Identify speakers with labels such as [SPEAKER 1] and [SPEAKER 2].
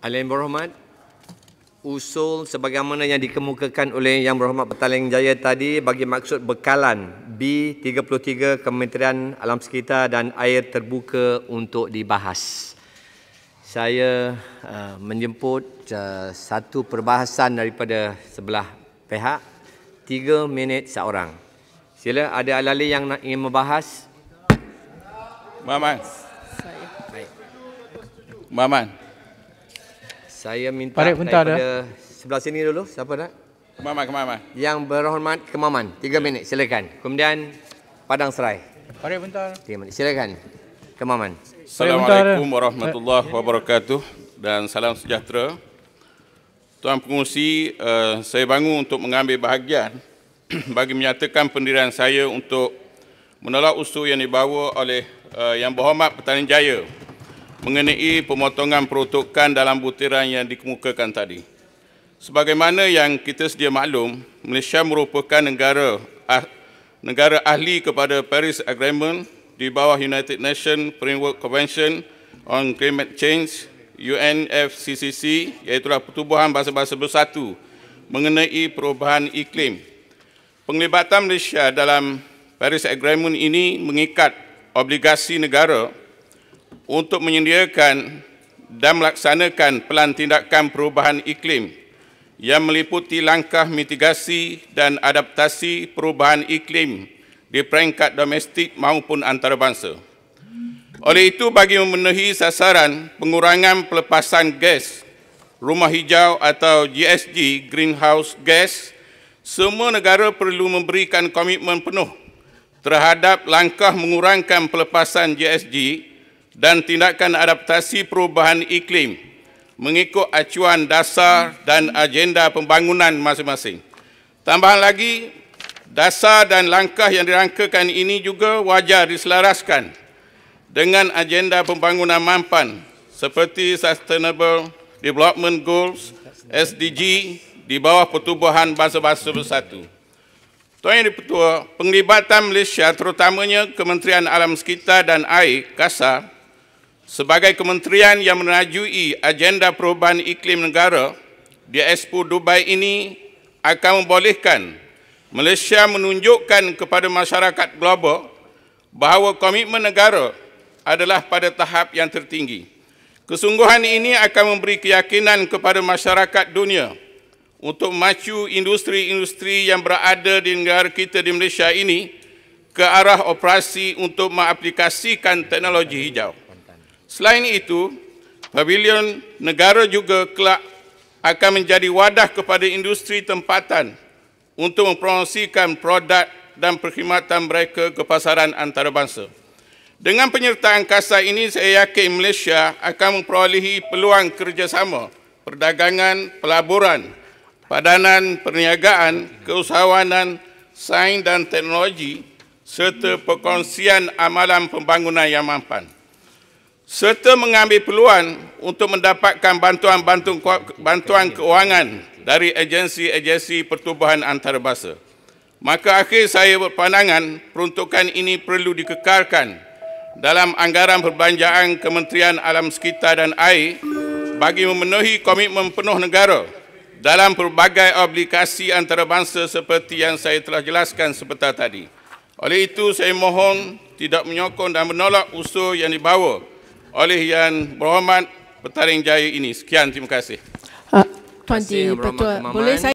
[SPEAKER 1] Alim Berhormat, usul sebagaimana yang dikemukakan oleh Yang Berhormat Petaling Jaya tadi bagi maksud bekalan B33 Kementerian Alam Sekitar dan Air Terbuka untuk dibahas. Saya uh, menjemput uh, satu perbahasan daripada sebelah pihak, tiga minit seorang. Sila ada alali yang nak ingin membahas. Maman. Saya. Maman. Maman. Saya minta Parik, daripada ada. sebelah sini dulu. Siapa nak? Kemaman, Kemaman. Yang berhormat Kemaman. Tiga okay. Ya. minit, silakan. Kemudian Padang Serai. Parik Buntar. Tiga minit, silakan. Kemaman. Assalamualaikum warahmatullahi
[SPEAKER 2] eh. wabarakatuh dan salam sejahtera. Tuan Pengurusi, uh, saya bangun untuk mengambil bahagian bagi menyatakan pendirian saya untuk menolak usul yang dibawa oleh uh, Yang Berhormat Pertanian Jaya mengenai pemotongan peruntukan dalam butiran yang dikemukakan tadi. Sebagaimana yang kita sedia maklum, Malaysia merupakan negara ah, negara ahli kepada Paris Agreement di bawah United Nations Framework Convention on Climate Change UNFCCC iaitu Pertubuhan Bahasa-Bahasa Bersatu mengenai perubahan iklim. Penglibatan Malaysia dalam Paris Agreement ini mengikat obligasi negara untuk menyediakan dan melaksanakan pelan tindakan perubahan iklim yang meliputi langkah mitigasi dan adaptasi perubahan iklim di peringkat domestik maupun antarabangsa. Oleh itu, bagi memenuhi sasaran pengurangan pelepasan gas rumah hijau atau GSG, Greenhouse Gas, semua negara perlu memberikan komitmen penuh terhadap langkah mengurangkan pelepasan GSG dan tindakan adaptasi perubahan iklim mengikut acuan dasar dan agenda pembangunan masing-masing. Tambahan lagi, dasar dan langkah yang dirangkakan ini juga wajar diselaraskan dengan agenda pembangunan mampan seperti Sustainable Development Goals, SDG, di bawah pertubuhan bangsa-bangsa bersatu. Tuan Yang Dipertua, penglibatan Malaysia terutamanya Kementerian Alam Sekitar dan Air, KASA. Sebagai kementerian yang menajui agenda perubahan iklim negara di Expo Dubai ini akan membolehkan Malaysia menunjukkan kepada masyarakat global bahawa komitmen negara adalah pada tahap yang tertinggi. Kesungguhan ini akan memberi keyakinan kepada masyarakat dunia untuk memacu industri-industri yang berada di negara kita di Malaysia ini ke arah operasi untuk mengaplikasikan teknologi hijau. Selain itu, pavilion negara juga kelak akan menjadi wadah kepada industri tempatan untuk mempromosikan produk dan perkhidmatan mereka ke pasaran antarabangsa. Dengan penyertaan KASA ini, saya yakin Malaysia akan memperolehi peluang kerjasama perdagangan, pelaburan, padanan perniagaan, keusahawanan, sains dan teknologi serta perkongsian amalan pembangunan yang mampan serta mengambil peluang untuk mendapatkan bantuan-bantuan keuangan dari agensi-agensi pertubuhan antarabangsa. Maka akhir saya berpandangan peruntukan ini perlu dikekalkan dalam anggaran perbelanjaan Kementerian Alam Sekitar dan Air bagi memenuhi komitmen penuh negara dalam pelbagai obligasi antarabangsa seperti yang saya telah jelaskan sebentar tadi. Oleh itu, saya mohon tidak menyokong dan menolak usul yang dibawa oleh Yang Berhormat Petaring Jaya ini. Sekian, terima kasih. Uh, Tuan Di, boleh saya?